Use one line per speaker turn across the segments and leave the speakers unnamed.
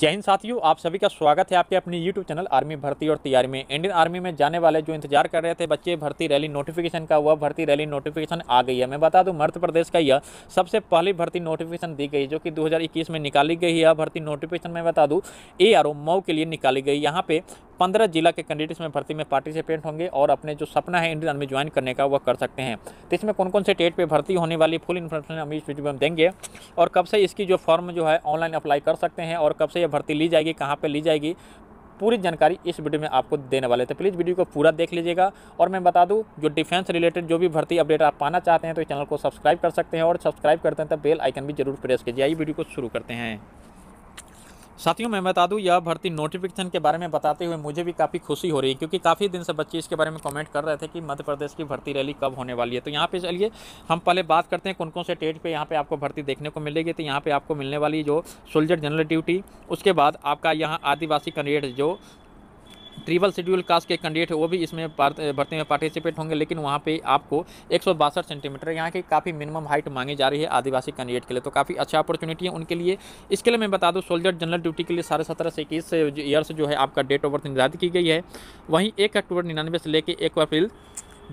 जय हिंद साथियों आप सभी का स्वागत है आपके अपने यूट्यूब चैनल आर्मी भर्ती और तैयारी में इंडियन आर्मी में जाने वाले जो इंतजार कर रहे थे बच्चे भर्ती रैली नोटिफिकेशन का हुआ भर्ती रैली नोटिफिकेशन आ गई है मैं बता दूं मध्य प्रदेश का यह सबसे पहली भर्ती नोटिफिकेशन दी गई जो कि 2021 में निकाली गई है भर्ती नोटिफिकेशन में बता दूँ ए आर मऊ के लिए निकाली गई यहाँ पे पंद्रह जिला के कैंडिडेट्स में भर्ती में पार्टिसिपेट होंगे और अपने जो सपना है इंडियन आर्मी ज्वाइन करने का वह कर सकते हैं तो इसमें कौन कौन से डेट पर भर्ती होने वाली फुल इन्फॉर्मेशन हम इस वीडियो में देंगे और कब से इसकी जो फॉर्म जो है ऑनलाइन अप्लाई कर सकते हैं और कब से यह भर्ती ली जाएगी कहाँ पर ली जाएगी पूरी जानकारी इस वीडियो में आपको देने वाले थे प्लीज़ वीडियो को पूरा देख लीजिएगा और मैं बता दूं जो डिफेंस रिलेटेड जो भी भर्ती अपडेट आप पाना चाहते हैं तो चैनल को सब्सक्राइब कर सकते हैं और सब्सक्राइब करते हैं तो बेल आइकन भी जरूर प्रेस कीजिए आइए वीडियो को शुरू करते हैं साथियों मैं बता दूं यह भर्ती नोटिफिकेशन के बारे में बताते हुए मुझे भी काफ़ी खुशी हो रही है क्योंकि काफ़ी दिन से बच्चे इसके बारे में कमेंट कर रहे थे कि मध्य प्रदेश की भर्ती रैली कब होने वाली है तो यहाँ पे चलिए हम पहले बात करते हैं कौन कौन से टेट पे यहाँ पे आपको भर्ती देखने को मिलेगी तो यहाँ पर आपको मिलने वाली जो सोल्जर जनरल ड्यूटी उसके बाद आपका यहाँ आदिवासी कैंडिडेट जो ट्रिपल शेड्यूल कास्ट के कैंडिडेट है वो भी इसमें भर्ती में पार्टिसिपेट होंगे लेकिन वहाँ पे आपको एक सेंटीमीटर यहाँ की काफ़ी मिनिमम हाइट मांगी जा रही है आदिवासी कैंडिडेट के लिए तो काफ़ी अच्छा अपॉर्चुनिटी है उनके लिए इसके लिए मैं बता दूँ सोल्जर जनरल ड्यूटी के लिए साढ़े सत्रह से इक्कीस ईयर से जो है आपका डेट ऑफ बर्थ निर्धारित की गई है वहीं एक अक्टूबर निन्यानवे से लेकर एक अप्रैल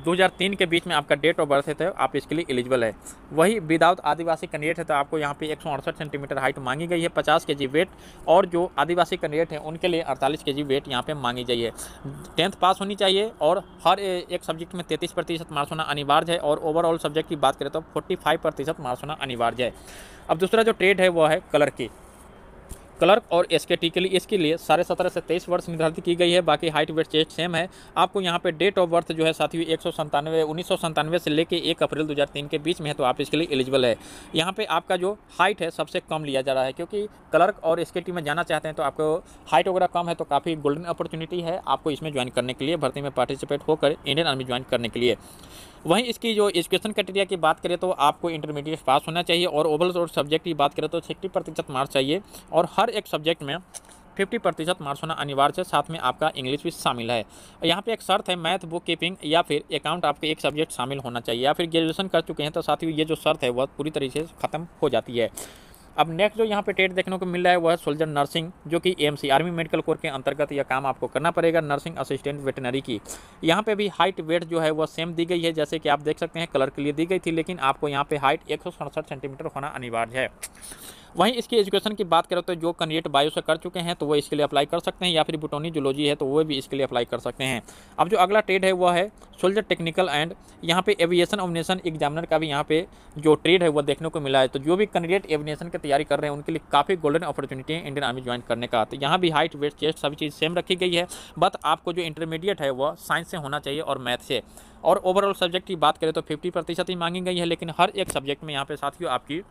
2003 के बीच में आपका डेट ऑफ बर्थ है तो आप इसके लिए एलिजिबल है वही विदाउट आदिवासी कैंडिडेट है तो आपको यहाँ पे एक सेंटीमीटर हाइट मांगी गई है 50 के जी वेट और जो आदिवासी कैंडिडेट हैं उनके लिए 48 के जी वेट यहाँ पे मांगी गई है टेंथ पास होनी चाहिए और हर एक सब्जेक्ट में तैंतीस प्रतिशत मार्क्स होना अनिवार्य है और ओवरऑल सब्जेक्ट की बात करें तो फोर्टी फाइव प्रतिशत मार्क्स होना अनिवार्य है अब दूसरा जो ट्रेड है वो है कलर की क्लर्क और एस के लिए इसके लिए साढ़े सत्रह से तेईस वर्ष निर्धारित की गई है बाकी हाइट वेट चेस्ट सेम है आपको यहाँ पे डेट ऑफ बर्थ जो है साथियों एक सौ संतानवे उन्नीस सौ संतानवे से लेकर एक अप्रैल दो हज़ार तीन के बीच में है तो आप इसके लिए एलिजिबल है यहाँ पे आपका जो हाइट है सबसे कम लिया जा रहा है क्योंकि क्लर्क और एस में जाना चाहते हैं तो आपको हाइट वगैरह कम है तो काफ़ी गोल्डन अपॉर्चुनिटी है आपको इसमें ज्वाइन करने के लिए भर्ती में पार्टिसिपेट होकर इंडियन आर्मी ज्वाइन करने के लिए वहीं इसकी जो एजुकेशन क्राइटेरिया की बात करें तो आपको इंटरमीडिएट पास होना चाहिए और ओवरऑल और सब्जेक्ट की बात करें तो सिक्सटी प्रतिशत मार्क्स चाहिए और हर एक सब्जेक्ट में फिफ्टी प्रतिशत मार्क्स होना अनिवार्य है साथ में आपका इंग्लिश भी शामिल है यहाँ पे एक शर्त है मैथ बुक कीपिंग या फिर अकाउंट आपके एक सब्जेक्ट शामिल होना चाहिए या फिर ग्रेजुएशन कर चुके हैं तो साथ ही ये जो शर्त है वह पूरी तरीके से खत्म हो जाती है अब नेक्स्ट जो यहाँ पे टेट देखने को मिल रहा है वह है सोल्जर नर्सिंग जो कि एएमसी आर्मी मेडिकल कोर के अंतर्गत यह काम आपको करना पड़ेगा नर्सिंग असिस्टेंट वेटनरी की यहाँ पे भी हाइट वेट जो है वह सेम दी गई है जैसे कि आप देख सकते हैं कलर के लिए दी गई थी लेकिन आपको यहाँ पे हाइट एक सेंटीमीटर होना अनिवार्य है वहीं इसकी एजुकेशन की बात करें तो जो कैंडिडेट बायो से कर चुके हैं तो वो इसके लिए अप्लाई कर सकते हैं या फिर बुटोनी जोलॉजी है तो वो भी इसके लिए अप्लाई कर सकते हैं अब जो अगला ट्रेड है वह है सोल्जर टेक्निकल एंड यहाँ पे एविएशन ऑमिनेशन एग्जामिनर का भी यहाँ पे जो ट्रेड है वो देखने को मिला है तो जो भी कैंडिडेट एविनेशन की तैयारी कर रहे हैं उनके लिए काफ़ी गोल्डन अपॉर्चुनिटी है इंडियन आर्मी ज्वाइन करने का तो यहाँ भी हाइट वेट चेस्ट सभी चीज़ सेम रखी गई है बट आपको जो इंटरमीडिएट है वह साइंस से होना चाहिए और मैथ से और ओवरऑल सब्जेक्ट की बात करें तो फिफ्टी प्रतिशत ही मांगी गई है लेकिन हर एक सब्जेक्ट में यहाँ पे साथियों आपकी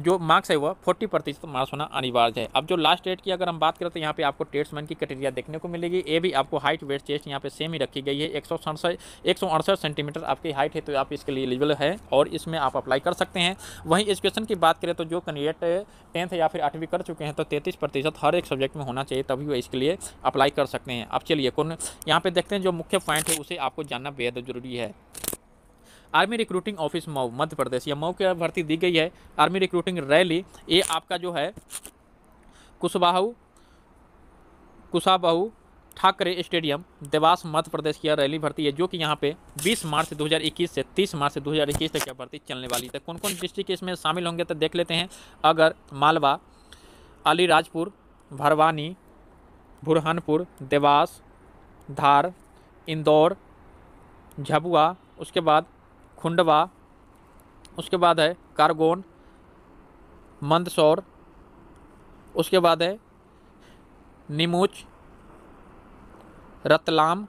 जो मार्क्स है वह फोर्टी प्रतिशत मार्क्स होना अनिवार्य है अब जो लास्ट डेट की अगर हम बात करें तो यहाँ पे आपको टेट्समैन की क्राइटेरिया देखने को मिलेगी ये भी आपको हाइट वेट चेस्ट यहाँ पे सेम ही रखी गई है एक सौ सेंटीमीटर आपकी हाइट है तो आप इसके लिए एलिजिबल है और इसमें आप अप्लाई कर सकते हैं वहीं एजुकेशन की बात करें तो जो कैंडिडेट टेंथ या फिर आठवीं कर चुके हैं तो तैंतीस प्रतिशत हर एक सब्जेक्ट में होना चाहिए तभी वह इसके लिए अप्लाई कर सकते हैं अब चलिए कौन यहाँ पे देखते हैं जो मुख्य पॉइंट है उसे आपको जानना बेहद जरूरी है army recruiting office Mhow Madhya Pradesh या मऊ की भर्ती दी गई है आर्मी रिक्रूटिंग रैली ये आपका जो है कुशबाहू कुशाबाहू ठाकरे स्टेडियम देवास मध्य प्रदेश की रैली भर्ती है जो कि यहाँ पे 20 मार्च 2021 से 30 मार्च 2021 तक यह भर्ती चलने वाली है तो कौन कौन डिस्ट्रिक्ट इसमें शामिल होंगे तो देख लेते हैं अगर मालवा अलीराजपुर भरवानी बुरहानपुर देवास धार इंदौर झबुआ उसके बाद खुंडवा उसके बाद है कारगोन मंदसौर उसके बाद है नीमूच रतलाम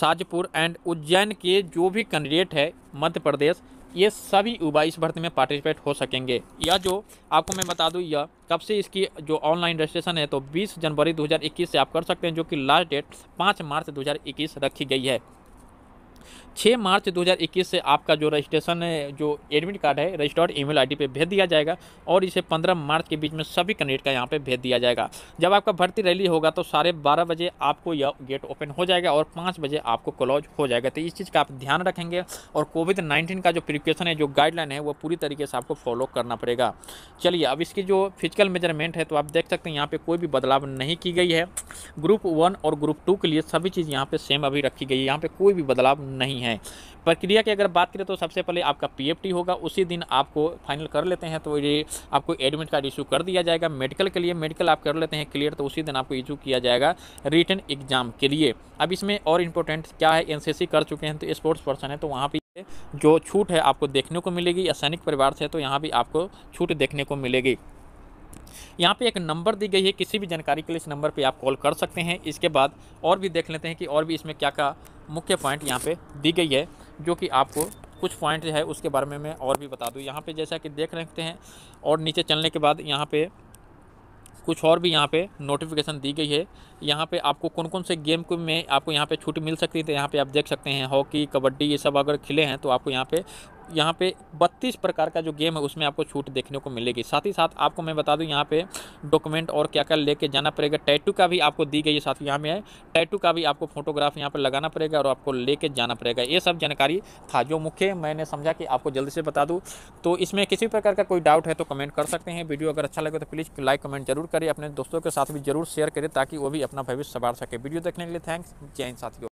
साजपुर एंड उज्जैन के जो भी कैंडिडेट है मध्य प्रदेश ये सभी युवा इस भर्ती में पार्टिसिपेट हो सकेंगे या जो आपको मैं बता दूं यह कब से इसकी जो ऑनलाइन रजिस्ट्रेशन है तो 20 जनवरी 2021 से आप कर सकते हैं जो कि लास्ट डेट 5 मार्च 2021 रखी गई है छः मार्च 2021 से आपका जो रजिस्ट्रेशन है जो एडमिट कार्ड है रजिस्टर्ड ईमेल आईडी पे भेज दिया जाएगा और इसे 15 मार्च के बीच में सभी कैंडिडेट का यहाँ पे भेज दिया जाएगा जब आपका भर्ती रैली होगा तो साढ़े बारह बजे आपको यह गेट ओपन हो जाएगा और पाँच बजे आपको क्लोज हो जाएगा तो इस चीज़ का आप ध्यान रखेंगे और कोविड नाइन्टीन का जो प्रिपरेशन है जो गाइडलाइन है वो पूरी तरीके से आपको फॉलो करना पड़ेगा चलिए अब इसकी जो फिजिकल मेजरमेंट है तो आप देख सकते हैं यहाँ पर कोई भी बदलाव नहीं की गई है ग्रुप वन और ग्रुप टू के लिए सभी चीज़ यहाँ पर सेम अभी रखी गई है यहाँ पर कोई भी बदलाव नहीं है प्रक्रिया की अगर बात करें तो सबसे पहले आपका पीएफटी होगा उसी दिन आपको फाइनल कर लेते हैं तो ये आपको एडमिट कार्ड इशू कर दिया जाएगा मेडिकल के लिए मेडिकल आप कर लेते हैं क्लियर तो उसी दिन आपको इशू किया जाएगा रिटर्न एग्जाम के लिए अब इसमें और इम्पोर्टेंट क्या है एनसीसी कर चुके हैं तो स्पोर्ट्स पर्सन है तो वहाँ पर जो छूट है आपको देखने को मिलेगी या सैनिक परिवार से तो यहाँ भी आपको छूट देखने को मिलेगी यहाँ पे एक नंबर दी गई है किसी भी जानकारी के लिए इस नंबर पे आप कॉल कर सकते हैं इसके बाद और भी देख लेते हैं कि और भी इसमें क्या क्या मुख्य पॉइंट यहाँ पे दी गई है जो कि आपको कुछ पॉइंट है उसके बारे में मैं और भी बता दूँ यहाँ पर जैसा कि देख रखते हैं और नीचे चलने के बाद यहाँ पर कुछ और भी यहाँ पे नोटिफिकेशन दी गई है यहाँ पे आपको कौन कौन से गेम को में आपको यहाँ पे छूट मिल सकती है तो यहाँ पे आप देख सकते हैं हॉकी कबड्डी ये सब अगर खिले हैं तो आपको यहाँ पे यहाँ पे 32 प्रकार का जो गेम है उसमें आपको छूट देखने को मिलेगी साथ ही साथ आपको मैं बता दूँ यहाँ पे डॉक्यूमेंट और क्या क्या लेके जाना पड़ेगा टैटू का भी आपको दी गई है साथ यहाँ में है टैटू का भी आपको फोटोग्राफ यहाँ पर लगाना पड़ेगा और आपको लेके जाना पड़ेगा ये सब जानकारी था जो मुख्य मैंने समझा कि आपको जल्दी से बता दूँ तो इसमें किसी प्रकार का कोई डाउट है तो कमेंट कर सकते हैं वीडियो अगर अच्छा लगे तो प्लीज़ लाइक कमेंट जरूर करें अपने दोस्तों के साथ भी जरूर शेयर करें ताकि वो भी अपना भविष्य संभाल सके वीडियो देखने के लिए थैंक्स जय हिंद साथियों